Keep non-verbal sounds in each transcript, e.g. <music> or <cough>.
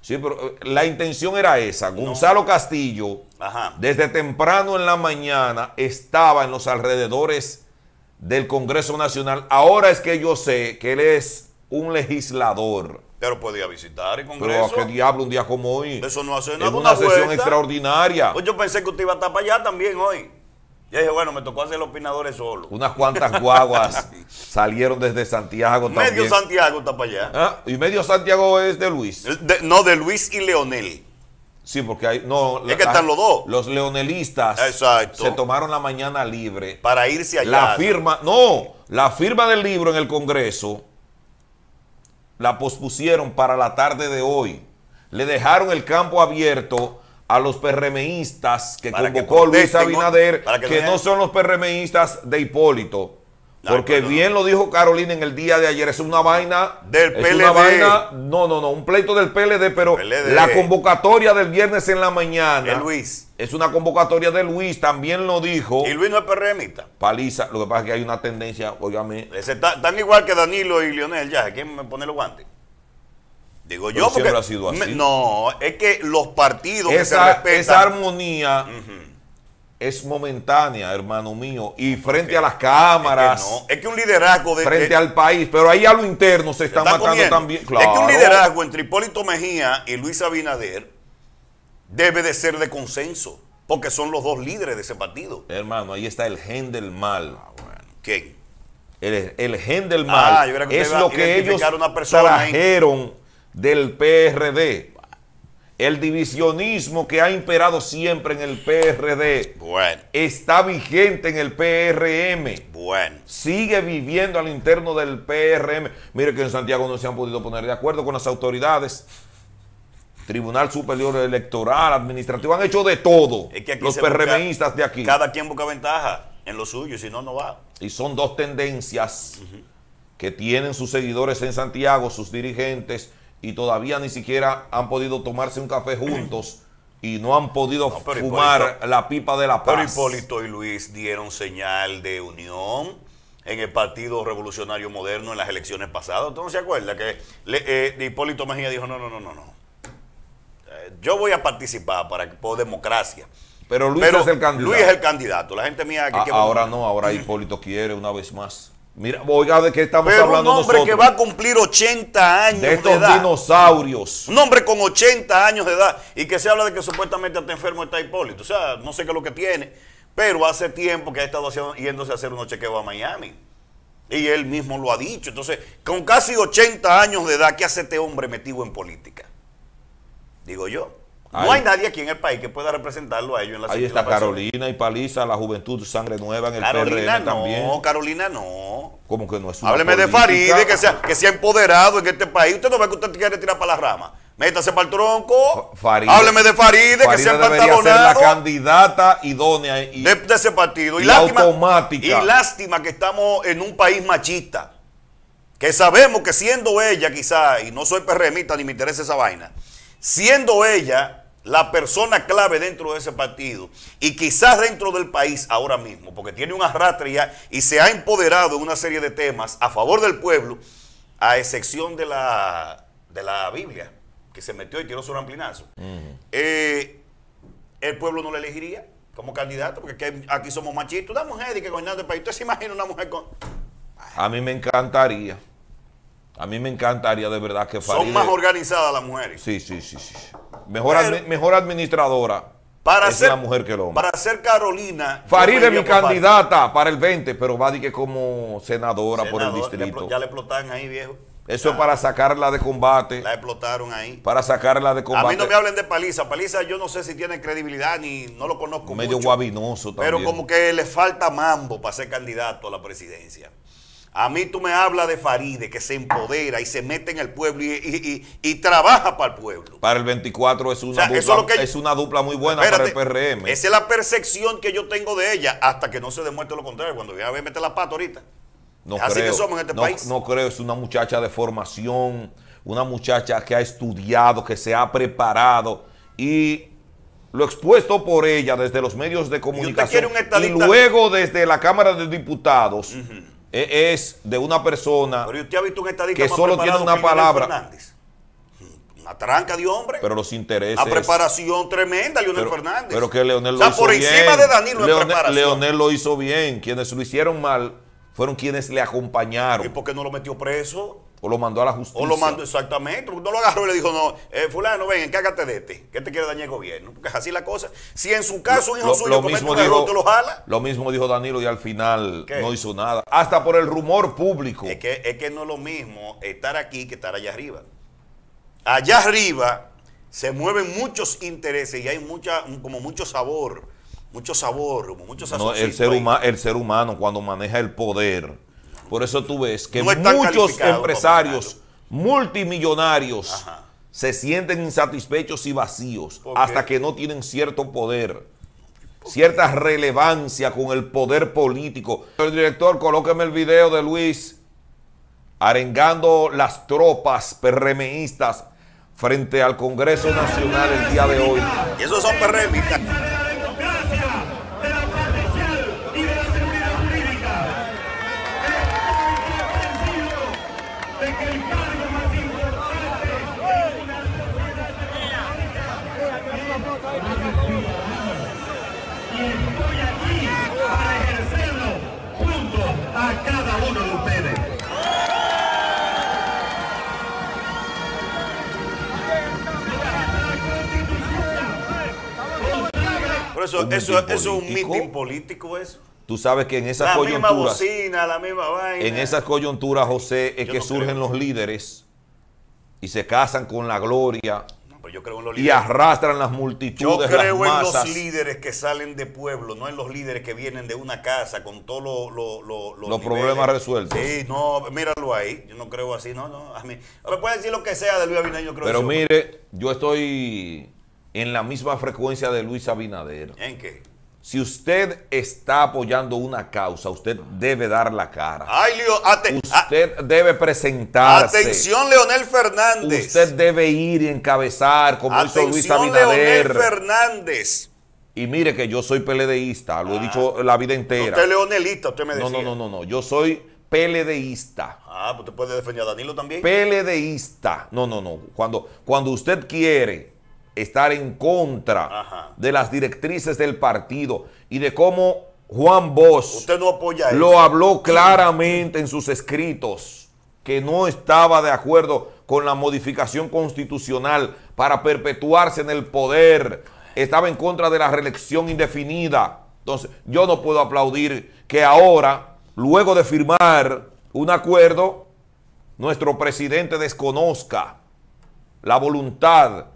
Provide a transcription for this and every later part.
Sí, pero eh, la intención era esa. Gonzalo Castillo, desde temprano en la mañana, estaba en los alrededores del Congreso Nacional. Ahora es que yo sé que él es un legislador. Pero podía visitar el Congreso. Pero qué diablo un día como hoy? Eso no hace nada. Es una, sesión extraordinaria. Pues yo pensé que usted iba a estar para allá también hoy y dije, bueno, me tocó hacer los opinadores solo. Unas cuantas guaguas <laughs> salieron desde Santiago también. Medio Santiago está para allá. Ah, y medio Santiago es de Luis. no, de Luis y Leonel. Sí, porque hay. No, es que están los dos. Los leonelistas se tomaron la mañana libre. Para irse allá. La firma. No, la firma del libro en el Congreso la pospusieron para la tarde de hoy. Le dejaron el campo abierto a los PRMistas que convocó Luis Abinader, que, no son los PRMistas de Hipólito. porque bien lo dijo Carolina en el día de ayer, es una vaina del es Una vaina, no, no, no, un pleito del PLD, pero la convocatoria del viernes en la mañana. Luis. Es una convocatoria de Luis, también lo dijo. Y Luis no es PRMista. Paliza, lo que pasa es que hay una tendencia, está tan igual que Danilo y Lionel, ya, ¿quién me pone los guantes? Digo yo, sido así. no, es que los partidos esa, armonía es momentánea, hermano mío, y ah, frente a las cámaras. Es que, es que un liderazgo frente al país. Pero ahí a lo interno se, está matando también. Es que un liderazgo entre Hipólito Mejía y Luis Abinader debe de ser de consenso, porque son los dos líderes de ese partido. Hermano, ahí está el gen del mal. Ah, ¿Quién? El, gen del ah, mal es lo que ellos trajeron del PRD. El divisionismo que ha imperado siempre en el PRD bueno. está vigente en el PRM. Bueno. Sigue viviendo al interno del PRM. Mire que en Santiago no se han podido poner de acuerdo con las autoridades. Tribunal Superior Electoral, Administrativo, han hecho de todo. los PRMistas de aquí. Cada quien busca ventaja en lo suyo, si no, no va. Y son dos tendencias que tienen sus seguidores en Santiago, sus dirigentes y todavía ni siquiera han podido tomarse un café juntos y no han podido fumar la pipa de la paz. Pero Hipólito y Luis dieron señal de unión en el Partido Revolucionario Moderno en las elecciones pasadas. ¿Tú no se acuerda que eh, Hipólito Mejía dijo, no, no, no, no, no. Eh, yo voy a participar para por democracia. Pero Luis es el candidato. Luis es el candidato. La gente mía ah, que... ahora no, ahora Hipólito quiere una vez más. Mira, oiga, ¿de qué estamos hablando nosotros? un hombre que va a cumplir 80 años de, estos dinosaurios. Un hombre con 80 años de edad y que se habla de que supuestamente está enfermo está Hipólito. O sea, no sé qué es lo que tiene, pero hace tiempo que ha estado yéndose a hacer unos chequeos a Miami. Y él mismo lo ha dicho. Entonces, con casi 80 años de edad, ¿qué hace este hombre metido en política? Digo yo. No hay nadie aquí en el país que pueda representarlo a ellos en la Ahí está Carolina y Paliza, la Juventud Sangre Nueva en el Carolina no, Carolina no. ¿Cómo que no es una Hábleme de Faride, que se, ha, que empoderado en este país. Usted no ve que usted quiere tirar para la rama. Métase para el tronco. Hábleme de Faride, que se ha empantalonado. ser la candidata idónea y, de, ese partido. Y, lástima, automática. Y lástima que estamos en un país machista. Que sabemos que siendo ella quizá, y no soy perremita ni me interesa esa vaina, siendo ella la persona clave dentro de ese partido y quizás dentro del país ahora mismo, porque tiene un arrastre ya y se ha empoderado en una serie de temas a favor del pueblo, a excepción de la, de la Biblia, que se metió y tiró su ramplinazo. Eh, el pueblo no le elegiría como candidato, porque aquí somos machistas. Una mujer y que gobernando el país, ¿usted se imagina una mujer con...? A mí me encantaría. A mí me encantaría de verdad que Farideh Son más organizadas las mujeres. Sí, sí, sí, sí. Mejor, administradora para ser, la mujer que el Para ser Carolina. Faride mi candidata para el 20, pero va que como senadora por el distrito. ya la explotaron ahí, viejo. Eso es para sacarla de combate. La explotaron ahí. Para sacarla de combate. A mí no me hablen de Paliza. Paliza yo no sé si tiene credibilidad ni no lo conozco Medio mucho. Medio guabinoso también. Pero como que le falta mambo para ser candidato a la presidencia. A mí tú me hablas de Faride, que se empodera y se mete en el pueblo y, trabaja para el pueblo. Para el 24 es una, dupla, una dupla muy buena para el PRM. Esa es la percepción que yo tengo de ella hasta que no se demuestre lo contrario. Cuando voy a ver, mete la pata ahorita. así que somos en este país. No creo, es una muchacha de formación, una muchacha que ha estudiado, que se ha preparado y lo expuesto por ella desde los medios de comunicación y luego desde la Cámara de Diputados. E, es de una persona que solo tiene una palabra. Una tranca de hombre. Pero los intereses. la preparación tremenda, Leonel Fernández. Pero que Leonel lo hizo bien. de Danilo lo hizo bien. Quienes lo hicieron mal fueron quienes le acompañaron. ¿Y por no lo metió preso? O lo mandó a la justicia. O lo mandó, exactamente. No lo agarró y le dijo, no, eh, fulano, ven, encágate de este, qué te este quiere dañar el gobierno. Porque es así la cosa. Si en su caso un hijo lo, suyo lo mismo dijo, lo jala. Lo mismo dijo Danilo y al final no hizo nada. Hasta por el rumor público. Es que, es que no es lo mismo estar aquí que estar allá arriba. Allá arriba se mueven muchos intereses y hay mucha, como mucho sabor, mucho sabor, mucho no, el ser, el ser humano cuando maneja el poder por eso tú ves que muchos empresarios multimillonarios se sienten insatisfechos y vacíos hasta que no tienen cierto poder, cierta relevancia con el poder político. El director, colóqueme el video de Luis arengando las tropas perremeístas frente al Congreso Nacional el día de hoy. Y esos son perremeístas. eso, es un mitin político eso. Tú sabes que en esas la Misma bocina, la misma vaina. En esas coyunturas, José, es que surgen los líderes y se casan con la gloria. Y arrastran las multitudes. Yo creo en los líderes que salen de pueblo, no en los líderes que vienen de una casa con todos los problemas resueltos. Sí, no, míralo ahí. Yo no creo así, no, no. A mí, me puede decir lo que sea de Luis Abinader, yo creo Pero mire, yo estoy en la misma frecuencia de Luis Abinader. ¿En qué? Si usted está apoyando una causa, usted debe dar la cara. Ay, Leo, usted debe presentarse. Atención, Leonel Fernández. Usted debe ir y encabezar como hizo Luis Abinader. Leonel Fernández. Y mire que yo soy PLDista, lo he ah. dicho la vida entera. Usted es leonelista, usted me decía. No, no, no, no, yo soy PLDista. Ah, pues usted puede defender a Danilo también. PLDista. No, no, no. Cuando, cuando usted quiere estar en contra de las directrices del partido y de cómo Juan Bosch lo habló claramente en sus escritos, que no estaba de acuerdo con la modificación constitucional para perpetuarse en el poder, estaba en contra de la reelección indefinida. Entonces, yo no puedo aplaudir que ahora, luego de firmar un acuerdo, nuestro presidente desconozca la voluntad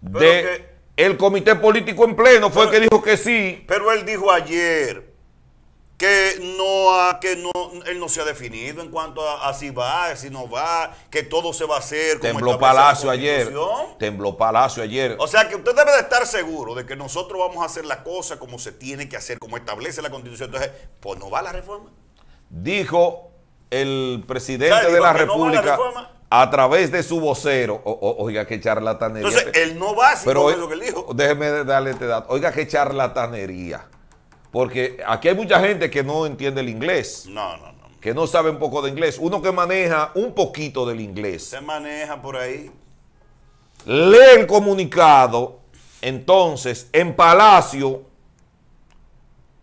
de el comité político en pleno fue el que dijo que sí. Pero él dijo ayer que no que no él no se ha definido en cuanto a, si va, si no va, que todo se va a hacer como tembló Palacio ayer. Tembló Palacio ayer. O sea que usted debe de estar seguro de que nosotros vamos a hacer la cosa como se tiene que hacer, como establece la Constitución. Entonces, pues no va la reforma. Dijo el presidente de la República a través de su vocero. oiga, qué charlatanería. Entonces, él no va Pero, lo que dijo. Déjeme darle este dato. Oiga, qué charlatanería. Porque aquí hay mucha gente que no entiende el inglés. No, no, no. Que no sabe un poco de inglés. Uno que maneja un poquito del inglés. Se maneja por ahí. Lee el comunicado. Entonces, en Palacio,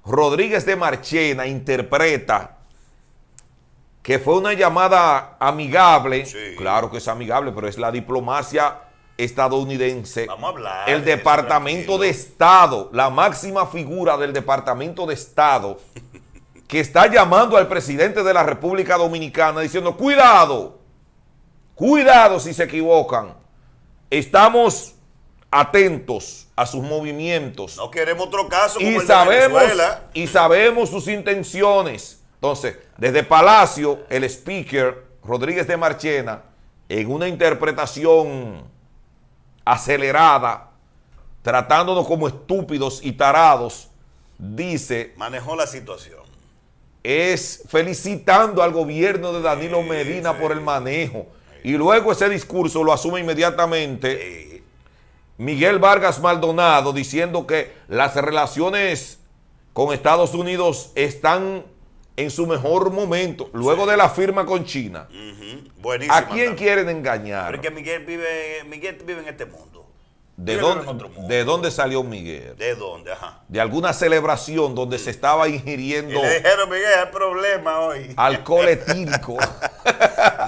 Rodríguez de Marchena interpreta que fue una llamada amigable, claro que es amigable, pero es la diplomacia estadounidense. Vamos a hablar. El Departamento de Estado, la máxima figura del Departamento de Estado, <laughs> que está llamando al presidente de la República Dominicana diciendo, cuidado, cuidado si se equivocan. Estamos atentos a sus movimientos. No queremos otro caso. Como y, el sabemos, Venezuela. y sabemos sus intenciones. Entonces, desde Palacio, el speaker Rodríguez de Marchena, en una interpretación acelerada, tratándonos como estúpidos y tarados, dice... Manejó la situación. Es felicitando al gobierno de Danilo Medina por el manejo. Y luego ese discurso lo asume inmediatamente Miguel Vargas Maldonado diciendo que las relaciones con Estados Unidos están en su mejor momento, luego de la firma con China. ¿A quién quieren engañar? Porque Miguel vive, Miguel vive en este mundo. ¿De dónde, salió Miguel? ¿De dónde? De alguna celebración donde se mm. estaba ingiriendo. dijeron, Miguel, hay problema hoy. Alcohol etílico. <laughs> <laughs>